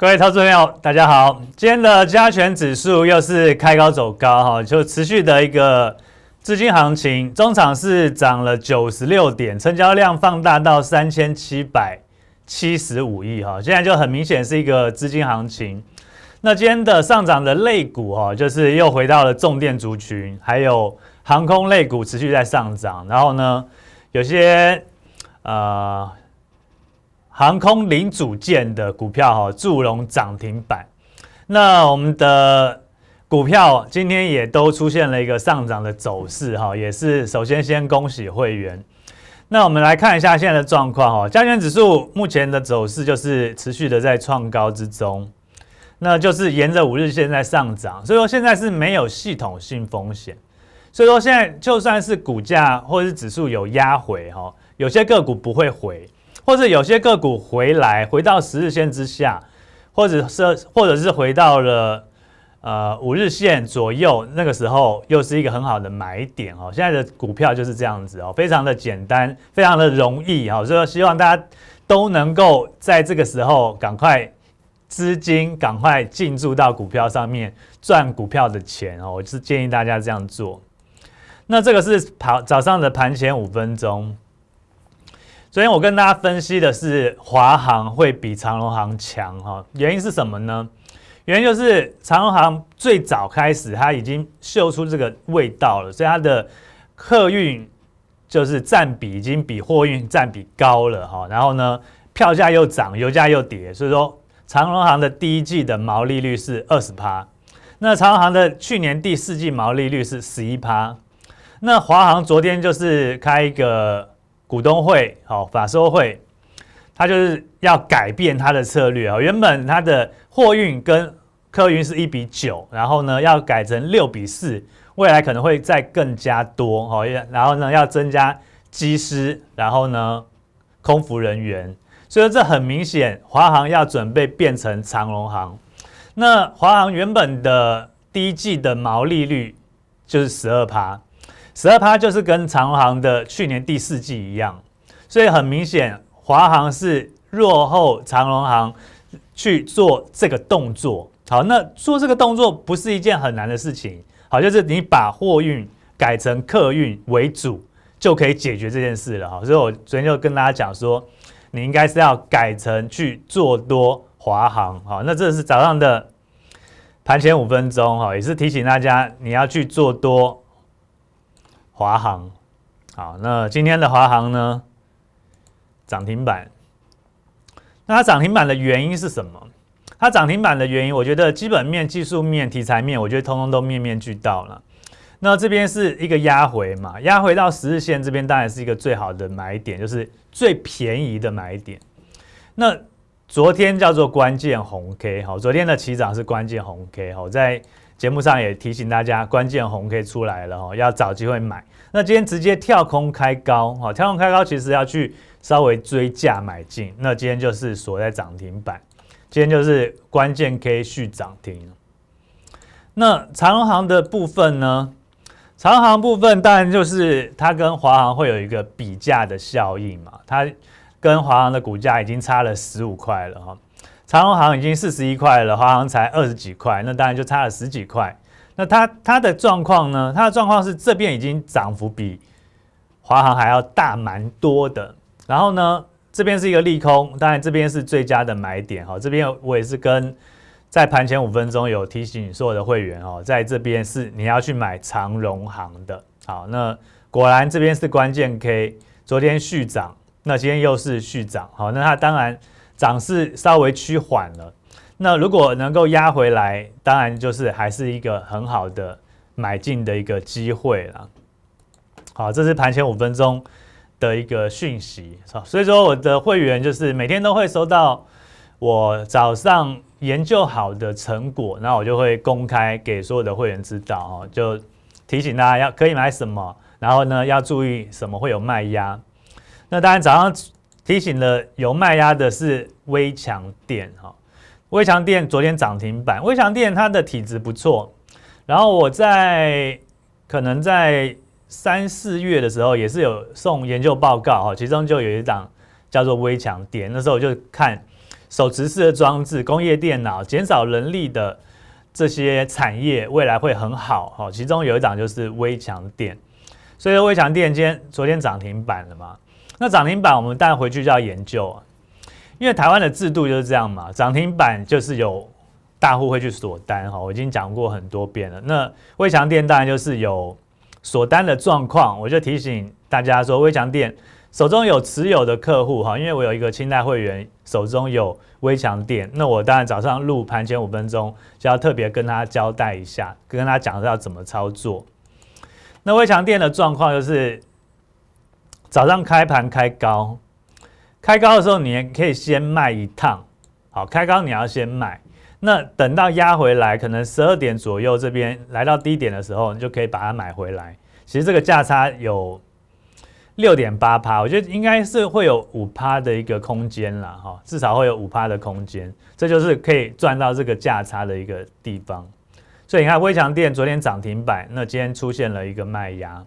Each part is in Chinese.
各位投资朋友，大家好！今天的加权指数又是开高走高哈，就持续的一个资金行情。中场是涨了九十六点，成交量放大到三千七百七十五亿哈。现在就很明显是一个资金行情。那今天的上涨的类股哈，就是又回到了重电族群，还有航空类股持续在上涨。然后呢，有些呃。航空零组件的股票哈，祝融涨停板。那我们的股票今天也都出现了一个上涨的走势哈，也是首先先恭喜会员。那我们来看一下现在的状况哈，加权指数目前的走势就是持续的在创高之中，那就是沿着五日线在上涨，所以说现在是没有系统性风险，所以说现在就算是股价或者是指数有压回哈，有些个股不会回。或者有些个股回来回到十日线之下，或者是或者是回到了呃五日线左右，那个时候又是一个很好的买点哦。现在的股票就是这样子哦，非常的简单，非常的容易哈。所以希望大家都能够在这个时候赶快资金赶快进驻到股票上面赚股票的钱哦。我是建议大家这样做。那这个是盘早上的盘前五分钟。昨天我跟大家分析的是华航会比长隆航强哈，原因是什么呢？原因就是长隆航最早开始，它已经嗅出这个味道了，所以它的客运就是占比已经比货运占比高了哈。然后呢，票价又涨，油价又跌，所以说长隆航的第一季的毛利率是二十趴，那长隆航的去年第四季毛利率是十一趴，那华航昨天就是开一个。股东会好，法收会，他就是要改变他的策略啊。原本他的货运跟客运是一比九，然后呢要改成六比四，未来可能会再更加多哦。然后呢要增加机师，然后呢空服人员。所以这很明显，华航要准备变成长龙航。那华航原本的第一季的毛利率就是十二趴。十二趴就是跟长航的去年第四季一样，所以很明显，华航是落后长隆航去做这个动作。好，那做这个动作不是一件很难的事情。好，就是你把货运改成客运为主，就可以解决这件事了。哈，所以我昨天就跟大家讲说，你应该是要改成去做多华航。好，那这是早上的盘前五分钟。哈，也是提醒大家，你要去做多。华航，好，那今天的华航呢？涨停板。那它涨停板的原因是什么？它涨停板的原因，我觉得基本面、技术面、题材面，我觉得通通都面面俱到了。那这边是一个压回嘛？压回到十日线这边，当然是一个最好的买点，就是最便宜的买点。那昨天叫做关键红 K，好，昨天的起涨是关键红 K，好，在。节目上也提醒大家，关键红 K 出来了哈，要找机会买。那今天直接跳空开高哈，跳空开高其实要去稍微追价买进。那今天就是锁在涨停板，今天就是关键 K 续涨停。那长隆行的部分呢？长隆行部分当然就是它跟华航会有一个比价的效应嘛，它跟华航的股价已经差了十五块了哈。长荣行已经四十一块了，华航才二十几块，那当然就差了十几块。那它它的状况呢？它的状况是这边已经涨幅比华航还要大蛮多的。然后呢，这边是一个利空，当然这边是最佳的买点。好，这边我也是跟在盘前五分钟有提醒所有的会员哦，在这边是你要去买长荣行的。好，那果然这边是关键 K，昨天续涨，那今天又是续涨。好，那它当然。涨势稍微趋缓了，那如果能够压回来，当然就是还是一个很好的买进的一个机会了。好，这是盘前五分钟的一个讯息，所以说我的会员就是每天都会收到我早上研究好的成果，那我就会公开给所有的会员知道哦，就提醒大家要可以买什么，然后呢要注意什么会有卖压。那当然早上。提醒了有卖压的是微强电哈，微强电昨天涨停板，微强电它的体质不错，然后我在可能在三四月的时候也是有送研究报告哈，其中就有一档叫做微强电，那时候我就看手持式的装置、工业电脑、减少人力的这些产业未来会很好哈，其中有一档就是微强电，所以微强电今天昨天涨停板了嘛。那涨停板我们带回去就要研究啊，因为台湾的制度就是这样嘛，涨停板就是有大户会去锁单哈，我已经讲过很多遍了。那微强电当然就是有锁单的状况，我就提醒大家说，微强电手中有持有的客户哈，因为我有一个清代会员手中有微强电，那我当然早上录盘前五分钟就要特别跟他交代一下，跟他讲要怎么操作。那微强电的状况就是。早上开盘开高，开高的时候，你也可以先卖一趟。好，开高你要先卖，那等到压回来，可能十二点左右这边来到低点的时候，你就可以把它买回来。其实这个价差有六点八趴，我觉得应该是会有五趴的一个空间了哈，至少会有五趴的空间，这就是可以赚到这个价差的一个地方。所以你看，微强电昨天涨停板，那今天出现了一个卖压。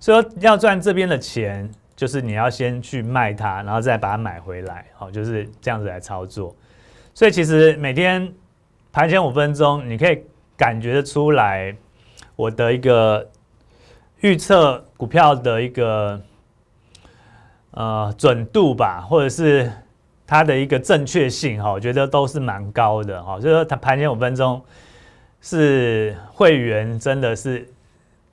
所以要赚这边的钱，就是你要先去卖它，然后再把它买回来，好，就是这样子来操作。所以其实每天盘前五分钟，你可以感觉得出来我的一个预测股票的一个呃准度吧，或者是它的一个正确性哈，我觉得都是蛮高的哈，就是它盘前五分钟是会员真的是。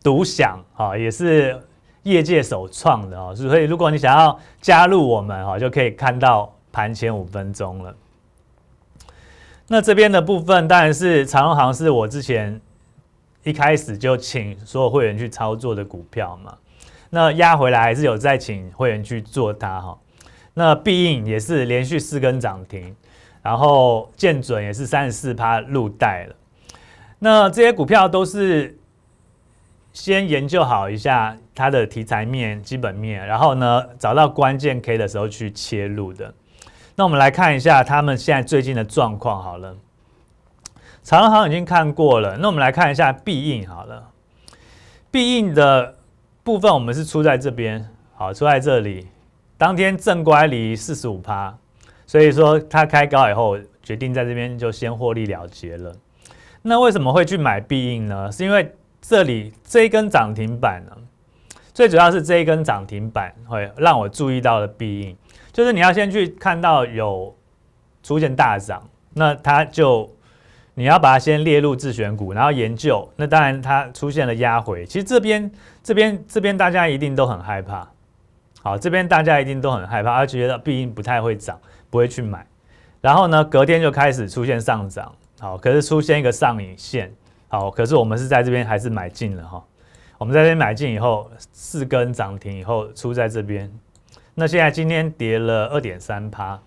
独享哈，也是业界首创的啊，所以如果你想要加入我们哈，就可以看到盘前五分钟了。那这边的部分当然是长隆行，是我之前一开始就请所有会员去操作的股票嘛。那压回来还是有再请会员去做它哈。那必应也是连续四根涨停，然后建准也是三十四趴入袋了。那这些股票都是。先研究好一下它的题材面、基本面，然后呢，找到关键 K 的时候去切入的。那我们来看一下他们现在最近的状况好了，长航已经看过了，那我们来看一下必应好了，必应的部分我们是出在这边，好，出在这里。当天正乖离四十五趴，所以说它开高以后决定在这边就先获利了结了。那为什么会去买必应呢？是因为这里这一根涨停板呢，最主要是这一根涨停板会让我注意到了，必应，就是你要先去看到有出现大涨，那它就你要把它先列入自选股，然后研究。那当然它出现了压回，其实这边这边这边大家一定都很害怕，好，这边大家一定都很害怕，而且毕竟不太会涨，不会去买。然后呢，隔天就开始出现上涨，好，可是出现一个上影线。好，可是我们是在这边还是买进了哈？我们在这边买进以后，四根涨停以后出在这边。那现在今天跌了二点三趴，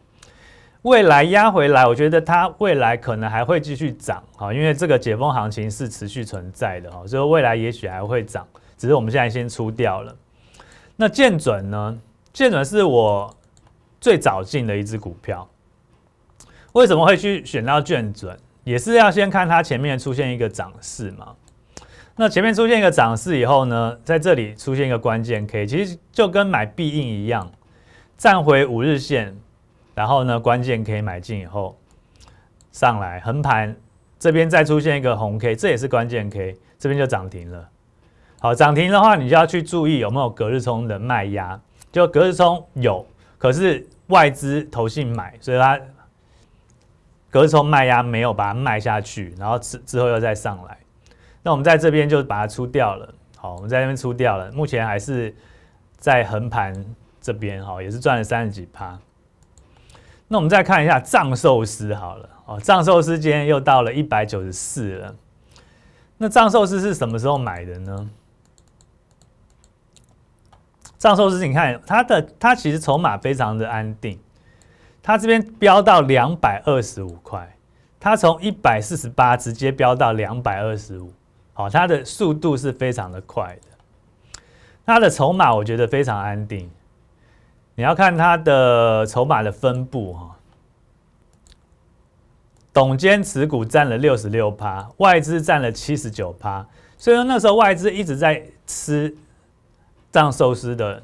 未来压回来，我觉得它未来可能还会继续涨哈，因为这个解封行情是持续存在的哈，所以未来也许还会涨，只是我们现在先出掉了。那建准呢？建准是我最早进的一只股票，为什么会去选到建准？也是要先看它前面出现一个涨势嘛，那前面出现一个涨势以后呢，在这里出现一个关键 K，其实就跟买必应一样，站回五日线，然后呢关键 K 买进以后上来横盘，这边再出现一个红 K，这也是关键 K，这边就涨停了。好，涨停的话你就要去注意有没有隔日冲的卖压，就隔日冲有，可是外资投信买，所以它。隔日卖压没有把它卖下去，然后之之后又再上来，那我们在这边就把它出掉了。好，我们在那边出掉了，目前还是在横盘这边，哈，也是赚了三十几趴。那我们再看一下藏寿司，好了，哦，藏寿司今天又到了一百九十四了。那藏寿司是什么时候买的呢？藏寿司，你看它的它其实筹码非常的安定。它这边飙到两百二十五块，它从一百四十八直接飙到两百二十五，好，它的速度是非常的快的。它的筹码我觉得非常安定，你要看它的筹码的分布哈，董监持股占了六十六趴，外资占了七十九趴，所以说那时候外资一直在吃涨寿司的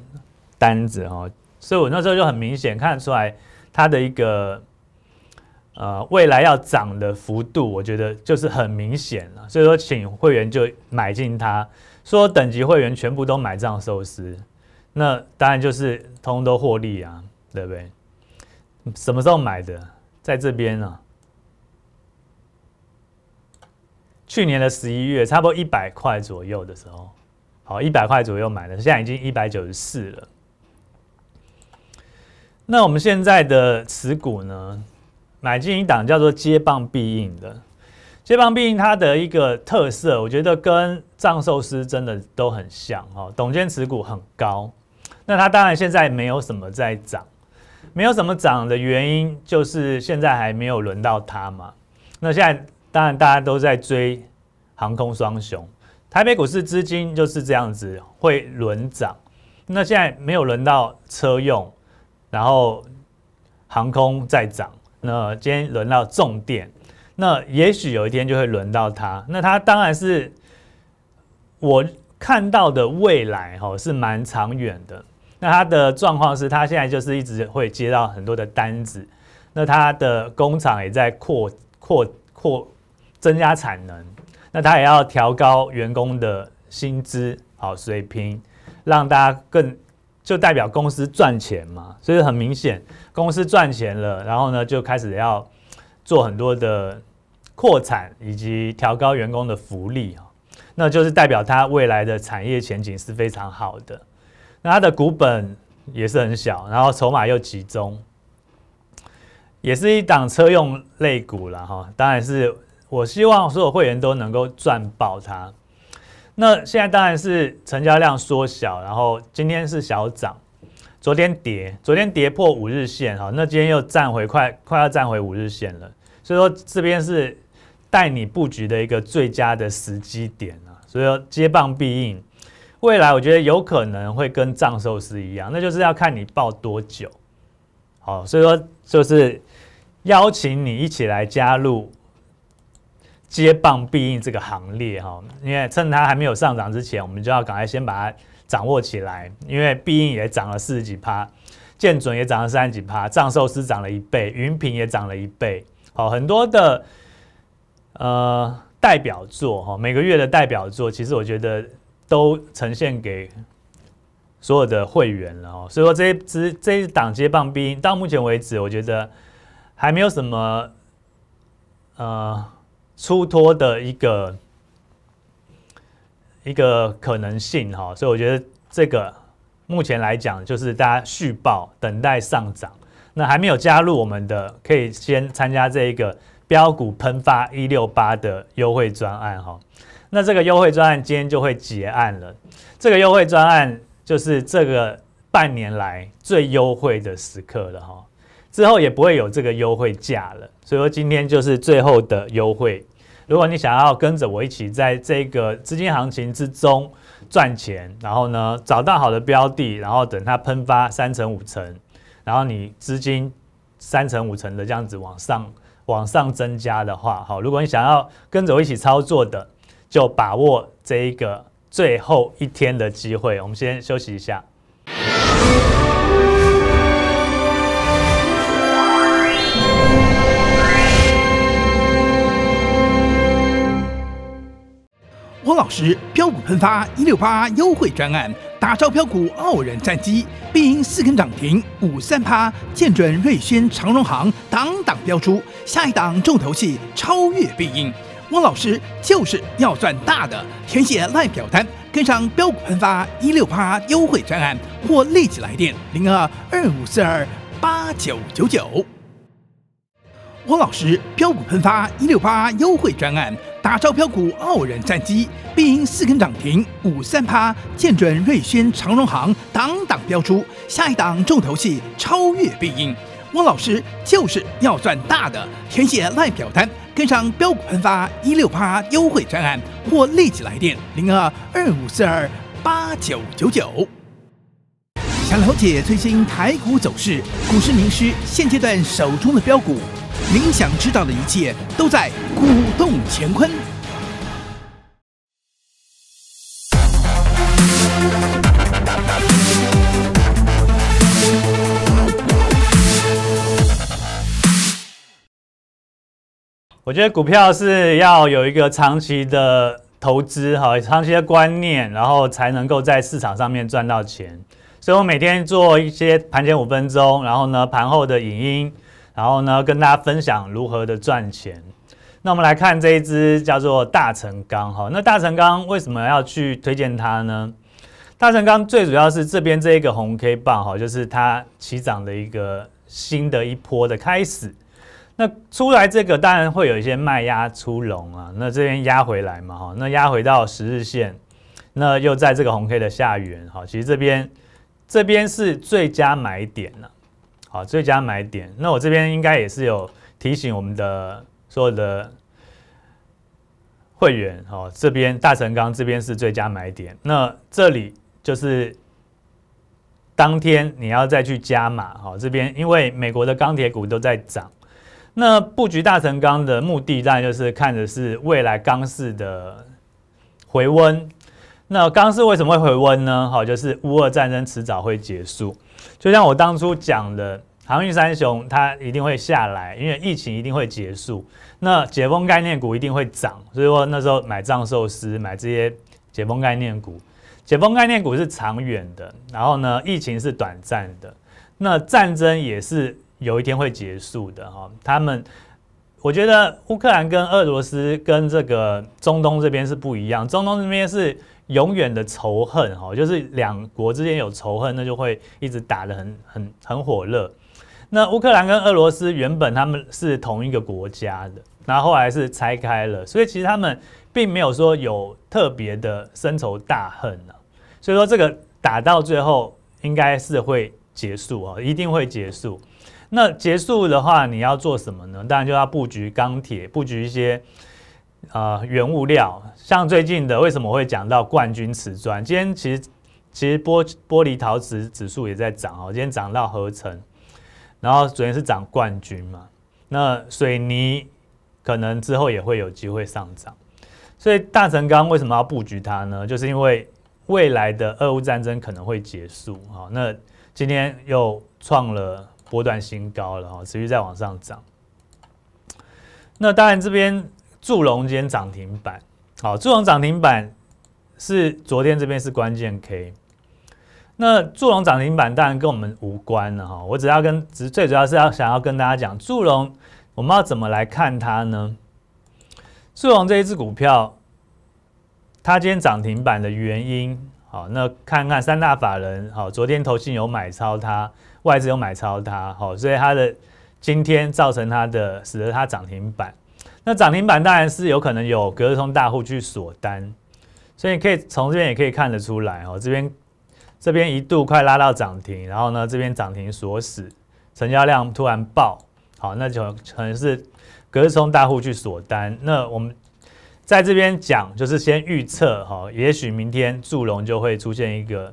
单子哈，所以我那时候就很明显看出来。它的一个呃未来要涨的幅度，我觉得就是很明显了。所以说，请会员就买进它，说等级会员全部都买账，寿司，那当然就是通通都获利啊，对不对？什么时候买的？在这边呢？去年的十一月，差不多一百块左右的时候，好，一百块左右买的，现在已经一百九十四了。那我们现在的持股呢，买进一档叫做接棒必应的，接棒必应，它的一个特色，我觉得跟藏寿司真的都很像哈。董监持股很高，那它当然现在没有什么在涨，没有什么涨的原因，就是现在还没有轮到它嘛。那现在当然大家都在追航空双雄，台北股市资金就是这样子会轮涨，那现在没有轮到车用。然后航空在涨，那今天轮到重电，那也许有一天就会轮到它。那它当然是我看到的未来，哈，是蛮长远的。那它的状况是，它现在就是一直会接到很多的单子，那它的工厂也在扩、扩、扩，增加产能。那它也要调高员工的薪资好水平，让大家更。就代表公司赚钱嘛，所以很明显公司赚钱了，然后呢就开始要做很多的扩产以及调高员工的福利那就是代表它未来的产业前景是非常好的，那它的股本也是很小，然后筹码又集中，也是一档车用类股了哈，当然是我希望所有会员都能够赚爆它。那现在当然是成交量缩小，然后今天是小涨，昨天跌，昨天跌破五日线哈，那今天又站回快快要站回五日线了，所以说这边是带你布局的一个最佳的时机点啊，所以说接棒必应，未来我觉得有可能会跟藏寿司一样，那就是要看你报多久，好，所以说就是邀请你一起来加入。接棒必应这个行列哈，因为趁它还没有上涨之前，我们就要赶快先把它掌握起来。因为必应也涨了四十几趴，建准也涨了三十几趴，藏寿司涨了一倍，云平也涨了一倍。好，很多的呃代表作哈，每个月的代表作，其实我觉得都呈现给所有的会员了哦。所以说，这支这一档接棒必应到目前为止，我觉得还没有什么呃。出脱的一个一个可能性哈，所以我觉得这个目前来讲就是大家续报等待上涨，那还没有加入我们的可以先参加这一个标股喷发一六八的优惠专案哈，那这个优惠专案今天就会结案了，这个优惠专案就是这个半年来最优惠的时刻了哈。之后也不会有这个优惠价了，所以说今天就是最后的优惠。如果你想要跟着我一起在这个资金行情之中赚钱，然后呢找到好的标的，然后等它喷发三成五成，然后你资金三成五成的这样子往上往上增加的话，好，如果你想要跟着我一起操作的，就把握这一个最后一天的机会。我们先休息一下。汪老师，标股喷发一六八优惠专案，打造标股傲人战绩。必赢四根涨停，五三趴，见准瑞轩长荣行，当当标出，下一档重头戏超越必应。汪老师就是要赚大的，填写赖表单，跟上标股喷发一六八优惠专案，或立即来电零二二五四二八九九九。汪老师，标股喷发一六八优惠专案。打造标股傲人战绩，必赢四根涨停，五三趴，见准瑞轩长荣行，当当标出，下一档重头戏超越必赢。汪老师就是要赚大的，填写烂表单，跟上标股喷发，一六八优惠专案，或立即来电零二二五四二八九九九。想了解最新台股走势，股市名师现阶段手中的标股。您想知道的一切都在《鼓动乾坤》。我觉得股票是要有一个长期的投资，哈，长期的观念，然后才能够在市场上面赚到钱。所以我每天做一些盘前五分钟，然后呢，盘后的影音。然后呢，跟大家分享如何的赚钱。那我们来看这一只叫做大成钢哈。那大成钢为什么要去推荐它呢？大成钢最主要是这边这一个红 K 棒哈，就是它起涨的一个新的一波的开始。那出来这个当然会有一些卖压出笼啊，那这边压回来嘛哈，那压回到十日线，那又在这个红 K 的下缘哈，其实这边这边是最佳买点了。啊，最佳买点。那我这边应该也是有提醒我们的所有的会员哦。这边大成钢这边是最佳买点。那这里就是当天你要再去加码哦，这边因为美国的钢铁股都在涨，那布局大成钢的目的当然就是看的是未来钢市的回温。那刚是为什么会回温呢？好，就是乌俄战争迟早会结束，就像我当初讲的，航运三雄它一定会下来，因为疫情一定会结束。那解封概念股一定会涨，所以说那时候买藏寿司，买这些解封概念股。解封概念股是长远的，然后呢，疫情是短暂的，那战争也是有一天会结束的。哈，他们，我觉得乌克兰跟俄罗斯跟这个中东这边是不一样，中东这边是。永远的仇恨哈，就是两国之间有仇恨，那就会一直打得很很很火热。那乌克兰跟俄罗斯原本他们是同一个国家的，那后来是拆开了，所以其实他们并没有说有特别的深仇大恨所以说这个打到最后应该是会结束哈，一定会结束。那结束的话你要做什么呢？当然就要布局钢铁，布局一些。呃，原物料，像最近的，为什么我会讲到冠军瓷砖？今天其实其实玻玻璃陶瓷指数也在涨哦，今天涨到合成，然后昨天是涨冠军嘛，那水泥可能之后也会有机会上涨，所以大成钢为什么要布局它呢？就是因为未来的俄乌战争可能会结束哈，那今天又创了波段新高了哈，持续在往上涨，那当然这边。祝融今天涨停板，好，祝融涨停板是昨天这边是关键 K，那祝融涨停板当然跟我们无关了哈，我只要跟只最主要是要想要跟大家讲，祝融我们要怎么来看它呢？祝融这一只股票，它今天涨停板的原因，好，那看看三大法人，好，昨天投信有买超它，外资有买超它，好，所以它的今天造成它的使得它涨停板。那涨停板当然是有可能有隔日通大户去锁单，所以可以从这边也可以看得出来哦。这边这边一度快拉到涨停，然后呢，这边涨停锁死，成交量突然爆，好，那就可能是隔日通大户去锁单。那我们在这边讲，就是先预测哈，也许明天祝融就会出现一个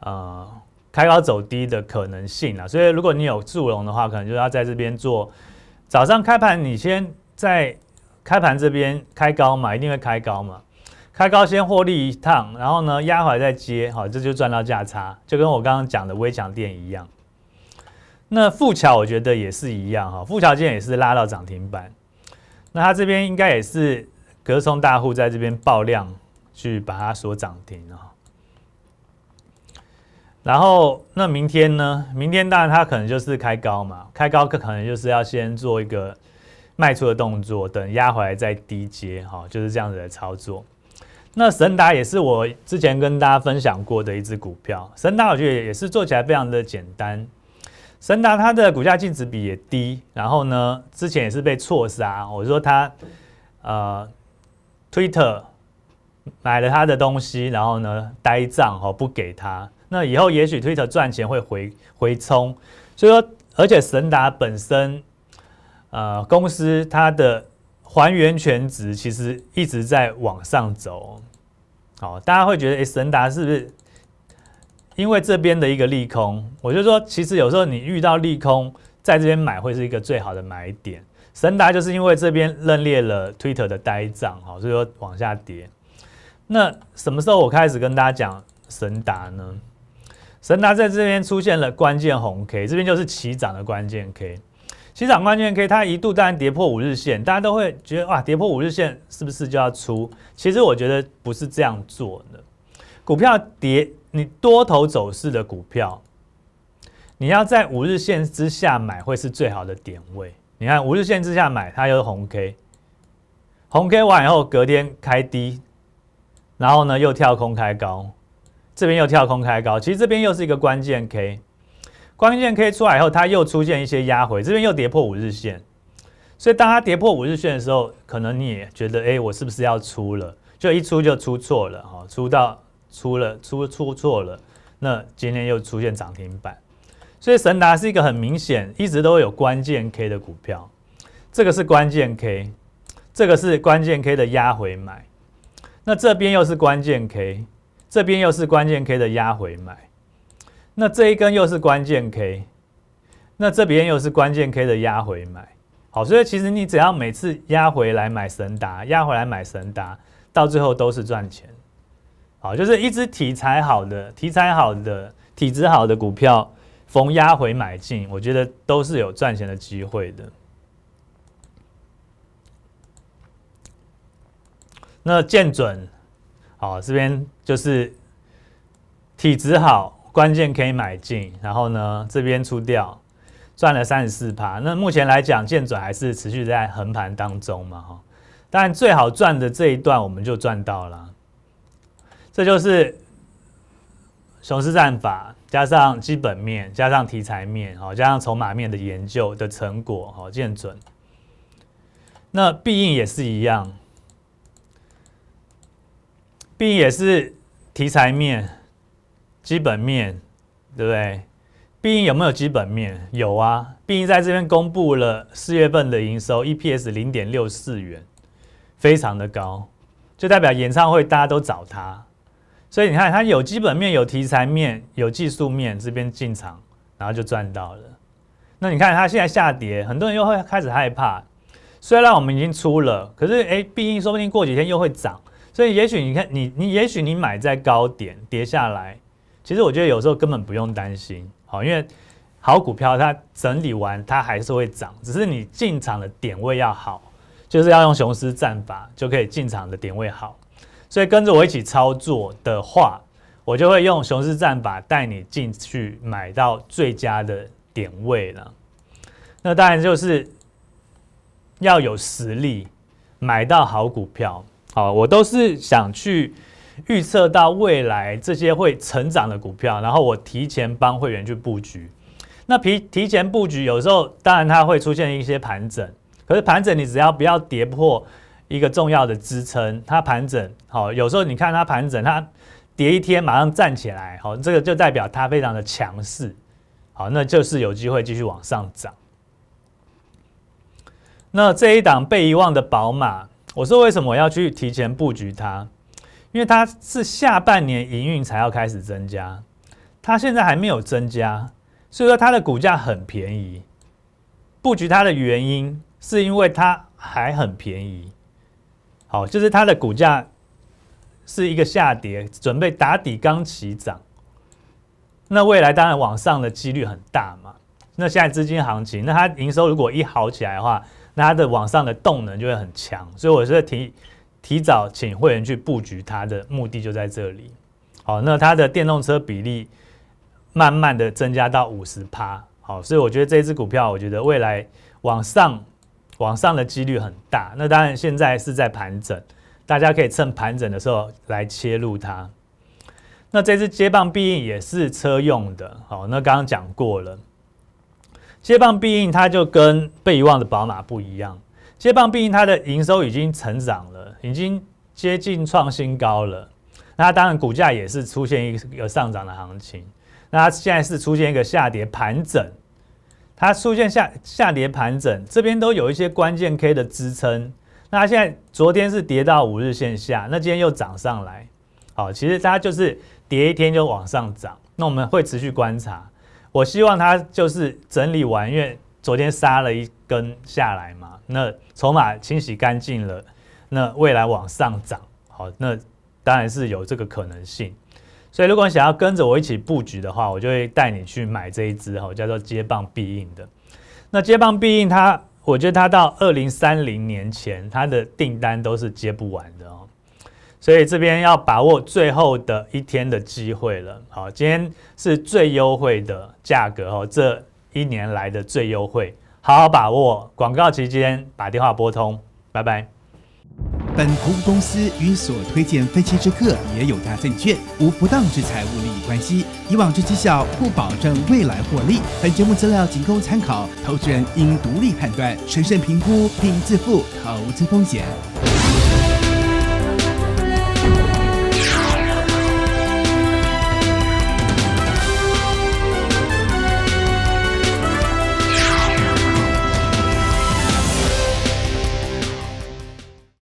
呃开高走低的可能性了，所以如果你有祝融的话，可能就要在这边做早上开盘，你先。在开盘这边开高嘛，一定会开高嘛，开高先获利一趟，然后呢压回来再接，好，这就赚到价差，就跟我刚刚讲的微强电一样。那富桥我觉得也是一样哈，富桥今天也是拉到涨停板，那它这边应该也是隔松大户在这边爆量去把它锁涨停啊。然后那明天呢？明天当然它可能就是开高嘛，开高可可能就是要先做一个。卖出的动作，等压回来再低接哈，就是这样子的操作。那神达也是我之前跟大家分享过的一只股票，神达我觉得也是做起来非常的简单。神达它的股价净值比也低，然后呢，之前也是被错杀。我说它呃，Twitter 买了它的东西，然后呢呆账哈不给它，那以后也许 Twitter 赚钱会回回冲。所以说，而且神达本身。呃，公司它的还原权值其实一直在往上走，好，大家会觉得诶，神达是不是？因为这边的一个利空，我就说，其实有时候你遇到利空，在这边买会是一个最好的买点。神达就是因为这边认列了 Twitter 的呆账，好，所以说往下跌。那什么时候我开始跟大家讲神达呢？神达在这边出现了关键红 K，这边就是起涨的关键 K。其实长关键 K，它一度当然跌破五日线，大家都会觉得哇，跌破五日线是不是就要出？其实我觉得不是这样做的。股票跌，你多头走势的股票，你要在五日线之下买会是最好的点位。你看五日线之下买，它又是红 K，红 K 完以后隔天开低，然后呢又跳空开高，这边又跳空开高，其实这边又是一个关键 K。关键 K 出来以后，它又出现一些压回，这边又跌破五日线，所以当它跌破五日线的时候，可能你也觉得，哎，我是不是要出了？就一出就出错了，哈，出到出了出出错了，那今天又出现涨停板，所以神达是一个很明显一直都有关键 K 的股票，这个是关键 K，这个是关键 K 的压回买，那这边又是关键 K，这边又是关键 K 的压回买。那这一根又是关键 K，那这边又是关键 K 的压回买，好，所以其实你只要每次压回来买神达，压回来买神达，到最后都是赚钱。好，就是一只题材好的、题材好的、体质好的股票，逢压回买进，我觉得都是有赚钱的机会的。那见准，好，这边就是体质好。关键可以买进，然后呢，这边出掉，赚了三十四趴。那目前来讲，剑转还是持续在横盘当中嘛，哈。但最好赚的这一段，我们就赚到了。这就是熊市战法，加上基本面，加上题材面，哈，加上筹码面的研究的成果，哈，剑准。那必应也是一样，必应也是题材面。基本面对不对？毕竟有没有基本面？有啊，毕竟在这边公布了四月份的营收，EPS 零点六四元，非常的高，就代表演唱会大家都找他，所以你看他有基本面，有题材面，有技术面，这边进场然后就赚到了。那你看他现在下跌，很多人又会开始害怕，虽然我们已经出了，可是哎，毕竟说不定过几天又会涨，所以也许你看你你也许你买在高点跌下来。其实我觉得有时候根本不用担心，好，因为好股票它整理完它还是会涨，只是你进场的点位要好，就是要用雄狮战法就可以进场的点位好，所以跟着我一起操作的话，我就会用雄狮战法带你进去买到最佳的点位了。那当然就是要有实力买到好股票，好，我都是想去。预测到未来这些会成长的股票，然后我提前帮会员去布局。那提提前布局，有时候当然它会出现一些盘整，可是盘整你只要不要跌破一个重要的支撑，它盘整好，有时候你看它盘整，它跌一天马上站起来，好，这个就代表它非常的强势，好，那就是有机会继续往上涨。那这一档被遗忘的宝马，我说为什么我要去提前布局它？因为它是下半年营运才要开始增加，它现在还没有增加，所以说它的股价很便宜。布局它的原因是因为它还很便宜，好，就是它的股价是一个下跌，准备打底刚起涨，那未来当然往上的几率很大嘛。那现在资金行情，那它营收如果一好起来的话，那它的往上的动能就会很强，所以我是提。提早请会员去布局，它的目的就在这里。好，那它的电动车比例慢慢的增加到五十趴。好，所以我觉得这支股票，我觉得未来往上往上的几率很大。那当然现在是在盘整，大家可以趁盘整的时候来切入它。那这支接棒必应也是车用的。好，那刚刚讲过了，接棒必应它就跟被遗忘的宝马不一样。接棒毕竟它的营收已经成长了，已经接近创新高了，那当然股价也是出现一个上涨的行情。那它现在是出现一个下跌盘整，它出现下下跌盘整，这边都有一些关键 K 的支撑。那现在昨天是跌到五日线下，那今天又涨上来，好，其实它就是跌一天就往上涨，那我们会持续观察。我希望它就是整理完，因为。昨天杀了一根下来嘛，那筹码清洗干净了，那未来往上涨，好，那当然是有这个可能性。所以，如果你想要跟着我一起布局的话，我就会带你去买这一只哈，叫做接棒必应的。那接棒必应，它我觉得它到二零三零年前，它的订单都是接不完的哦。所以这边要把握最后的一天的机会了。好，今天是最优惠的价格哦，这。一年来的最优惠，好好把握广告期间，把电话拨通，拜拜。本投务公司与所推荐分期之客也有大证券无不当之财务利益关系，以往之绩效不保证未来获利。本节目资料仅供参考，投资人应独立判断、审慎评估并自负投资风险。